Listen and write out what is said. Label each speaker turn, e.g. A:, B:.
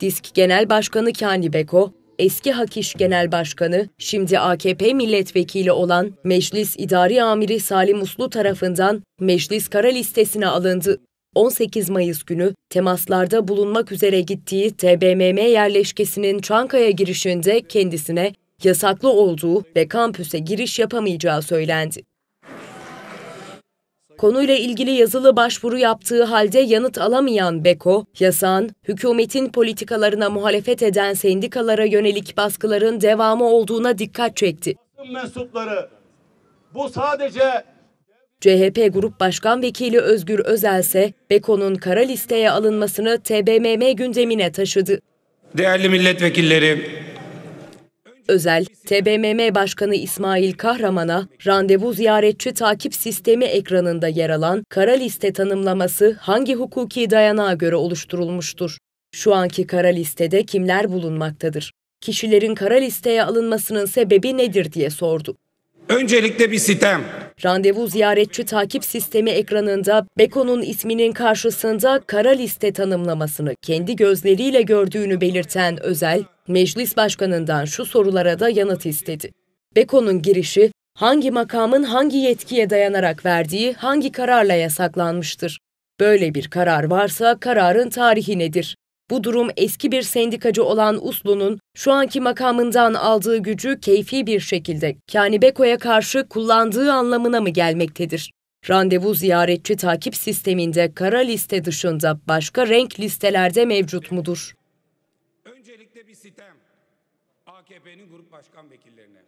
A: Disk Genel Başkanı Kani Beko, eski Hakiş Genel Başkanı, şimdi AKP milletvekili olan Meclis İdari Amiri Salim Uslu tarafından meclis kara listesine alındı. 18 Mayıs günü temaslarda bulunmak üzere gittiği TBMM yerleşkesinin Çankaya girişinde kendisine yasaklı olduğu ve kampüse giriş yapamayacağı söylendi. Konuyla ilgili yazılı başvuru yaptığı halde yanıt alamayan Beko, yasan, hükümetin politikalarına muhalefet eden sendikalara yönelik baskıların devamı olduğuna dikkat çekti. Mensupları bu sadece CHP Grup Başkan Vekili Özgür Özel ise Beko'nun kara listeye alınmasını TBMM gündemine taşıdı. Değerli milletvekilleri, Özel, TBMM Başkanı İsmail Kahraman'a randevu ziyaretçi takip sistemi ekranında yer alan kara liste tanımlaması hangi hukuki dayanağa göre oluşturulmuştur? Şu anki kara listede kimler bulunmaktadır? Kişilerin kara listeye alınmasının sebebi nedir diye sordu. Öncelikle bir sitem randevu ziyaretçi takip sistemi ekranında Beko'nun isminin karşısında kara liste tanımlamasını kendi gözleriyle gördüğünü belirten Özel, meclis başkanından şu sorulara da yanıt istedi. Beko'nun girişi hangi makamın hangi yetkiye dayanarak verdiği hangi kararla yasaklanmıştır? Böyle bir karar varsa kararın tarihi nedir? Bu durum eski bir sendikacı olan Uslu'nun şu anki makamından aldığı gücü keyfi bir şekilde Kanibeko'ya karşı kullandığı anlamına mı gelmektedir? Randevu ziyaretçi takip sisteminde kara liste dışında başka renk listelerde mevcut mudur? Öncelikle bir sitem AKP'nin grup başkan vekillerine.